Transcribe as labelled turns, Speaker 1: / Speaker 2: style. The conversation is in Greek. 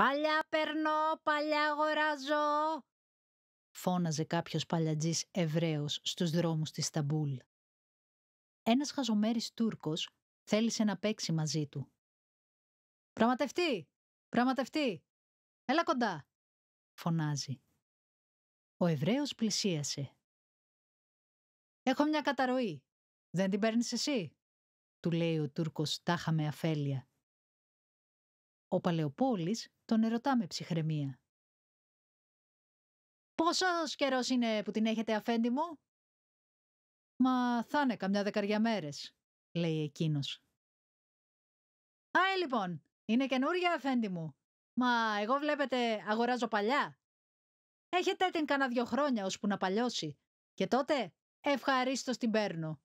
Speaker 1: «Παλιά περνώ, παλιά αγοράζω», φώναζε κάποιος παλιατζής Εβραίος στους δρόμους της Σταμπούλ. Ένας χαζομέρης Τούρκος θέλησε να παίξει μαζί του. «Πραγματευτή! Πραγματευτή! Έλα κοντά!» φωνάζει. Ο Εβραίος πλησίασε. «Έχω μια καταρροή. Δεν την παίρνεις εσύ», του λέει ο Τούρκος τάχα με αφέλεια. Ο παλαιοπόλης τον ερωτά με ψυχραιμία. Πόσο καιρός είναι που την έχετε αφέντη μου? Μα θα είναι καμιά δεκαριά μέρες, λέει εκείνος. α λοιπόν, είναι καινουργια αφέντη μου. Μα εγώ βλέπετε αγοράζω παλιά. Έχετε την κανένα δυο χρόνια ώσπου να παλιώσει. Και τότε ευχαρίστως την παίρνω.